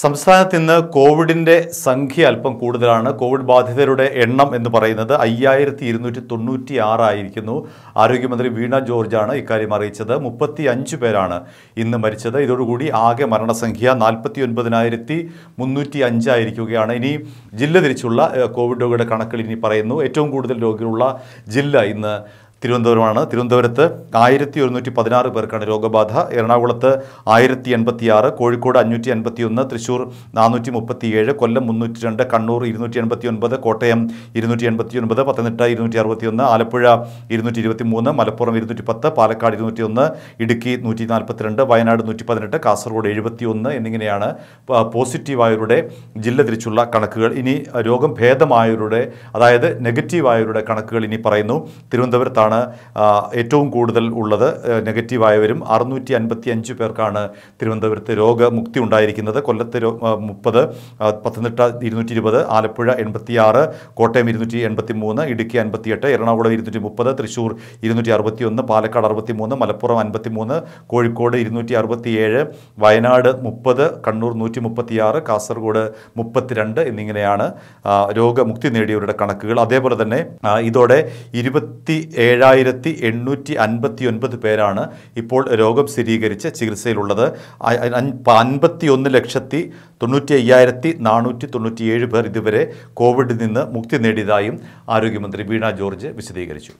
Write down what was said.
സംസ്ഥാനത്ത് ഇന്ന് കോവിഡിൻ്റെ സംഖ്യ അല്പം കൂടുതലാണ് കോവിഡ് ബാധിതരുടെ എണ്ണം എന്ന് പറയുന്നത് അയ്യായിരത്തി ഇരുന്നൂറ്റി തൊണ്ണൂറ്റി ആറായിരിക്കുന്നു ആരോഗ്യമന്ത്രി വീണ ജോർജാണ് ഇക്കാര്യം അറിയിച്ചത് മുപ്പത്തി അഞ്ച് പേരാണ് ഇന്ന് മരിച്ചത് ഇതോടുകൂടി ആകെ മരണസംഖ്യ നാൽപ്പത്തി ഒൻപതിനായിരത്തി മുന്നൂറ്റി അഞ്ചായിരിക്കുകയാണ് ഇനി ജില്ല തിരിച്ചുള്ള കോവിഡ് രോഗിയുടെ കണക്കിൽ ഇനി പറയുന്നു ഏറ്റവും കൂടുതൽ രോഗികളുള്ള ജില്ല ഇന്ന് തിരുവനന്തപുരമാണ് തിരുവനന്തപുരത്ത് ആയിരത്തി ഒരുന്നൂറ്റി പതിനാറ് പേർക്കാണ് രോഗബാധ എറണാകുളത്ത് ആയിരത്തി എൺപത്തിയാറ് കോഴിക്കോട് അഞ്ഞൂറ്റി അൻപത്തി ഒന്ന് തൃശ്ശൂർ നാനൂറ്റി മുപ്പത്തി ഏഴ് കൊല്ലം മുന്നൂറ്റി രണ്ട് കണ്ണൂർ ഇരുന്നൂറ്റി എൺപത്തി ഒൻപത് കോട്ടയം ഇരുന്നൂറ്റി എൺപത്തി ഒൻപത് പത്തനംതിട്ട ഇരുന്നൂറ്റി അറുപത്തി ഒന്ന് ആലപ്പുഴ ഇരുന്നൂറ്റി ഇരുപത്തി മൂന്ന് മലപ്പുറം ഇരുന്നൂറ്റി പത്ത് പാലക്കാട് ഇരുന്നൂറ്റി ഒന്ന് ഇടുക്കി നൂറ്റി നാൽപ്പത്തിരണ്ട് വയനാട് നൂറ്റി പതിനെട്ട് കാസർഗോഡ് എഴുപത്തി ഒന്ന് എന്നിങ്ങനെയാണ് പോസിറ്റീവായവരുടെ ജില്ല തിരിച്ചുള്ള കണക്കുകൾ ഇനി രോഗം ഭേദമായവരുടെ അതായത് നെഗറ്റീവായവരുടെ കണക്കുകൾ ഇനി പറയുന്നു തിരുവനന്തപുരത്താണ് പേർക്കാണ് ഏറ്റവും കൂടുതൽ ഉള്ളത് നെഗറ്റീവായവരും അറുന്നൂറ്റി അൻപത്തി അഞ്ച് പേർക്കാണ് തിരുവനന്തപുരത്ത് രോഗമുക്തി ഉണ്ടായിരിക്കുന്നത് കൊല്ലത്ത് മുപ്പത് പത്തനംതിട്ട ഇരുന്നൂറ്റി ഇരുപത് ആലപ്പുഴ എൺപത്തിയാറ് കോട്ടയം ഇരുന്നൂറ്റി എൺപത്തി മൂന്ന് ഇടുക്കി അൻപത്തിയെട്ട് എറണാകുളം ഇരുന്നൂറ്റി മുപ്പത് തൃശ്ശൂർ ഇരുന്നൂറ്റി അറുപത്തി ഒന്ന് പാലക്കാട് അറുപത്തി മൂന്ന് മലപ്പുറം അൻപത്തി മൂന്ന് കോഴിക്കോട് ഇരുന്നൂറ്റി അറുപത്തിയേഴ് വയനാട് മുപ്പത് കണ്ണൂർ നൂറ്റി മുപ്പത്തിയാറ് കാസർഗോഡ് മുപ്പത്തിരണ്ട് എന്നിങ്ങനെയാണ് രോഗമുക്തി നേടിയവരുടെ കണക്കുകൾ അതേപോലെ തന്നെ ഇതോടെ ഇരുപത്തി ഏഴ് ഏഴായിരത്തി എണ്ണൂറ്റി അൻപത്തി ഒൻപത് പേരാണ് ഇപ്പോൾ രോഗം സ്ഥിരീകരിച്ച് ചികിത്സയിലുള്ളത് അൻപത്തി ഒന്ന് ലക്ഷത്തി തൊണ്ണൂറ്റി അയ്യായിരത്തി നാനൂറ്റി തൊണ്ണൂറ്റിയേഴ് പേർ ഇതുവരെ കോവിഡിൽ നിന്ന് മുക്തി നേടിയതായും ആരോഗ്യമന്ത്രി വീണ ജോർജ് വിശദീകരിച്ചു